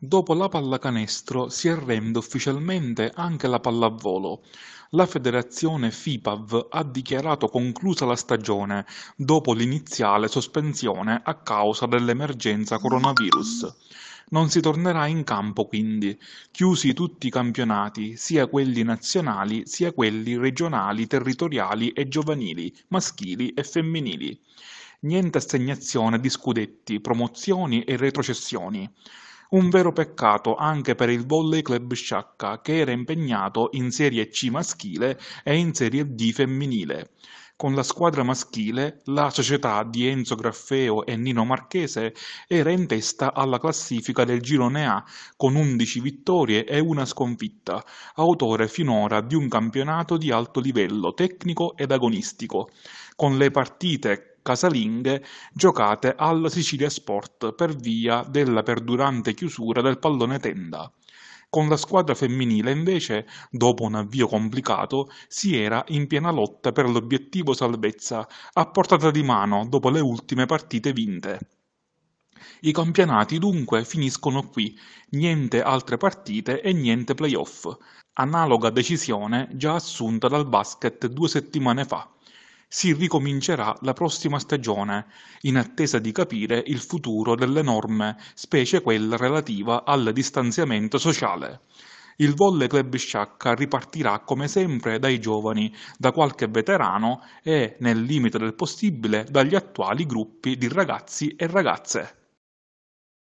Dopo la pallacanestro si arrende ufficialmente anche la pallavolo. La federazione FIPAV ha dichiarato conclusa la stagione dopo l'iniziale sospensione a causa dell'emergenza coronavirus. Non si tornerà in campo quindi, chiusi tutti i campionati, sia quelli nazionali sia quelli regionali, territoriali e giovanili, maschili e femminili. Niente assegnazione di scudetti, promozioni e retrocessioni. Un vero peccato anche per il Volley Club Sciacca che era impegnato in Serie C maschile e in Serie D femminile. Con la squadra maschile, la società di Enzo Graffeo e Nino Marchese era in testa alla classifica del girone A con 11 vittorie e una sconfitta, autore finora di un campionato di alto livello tecnico ed agonistico. Con le partite casalinghe giocate al Sicilia Sport per via della perdurante chiusura del pallone tenda. Con la squadra femminile invece, dopo un avvio complicato, si era in piena lotta per l'obiettivo salvezza a portata di mano dopo le ultime partite vinte. I campionati dunque finiscono qui, niente altre partite e niente playoff, analoga decisione già assunta dal basket due settimane fa si ricomincerà la prossima stagione, in attesa di capire il futuro delle norme, specie quella relativa al distanziamento sociale. Il Volle club sciacca ripartirà come sempre dai giovani, da qualche veterano e, nel limite del possibile, dagli attuali gruppi di ragazzi e ragazze.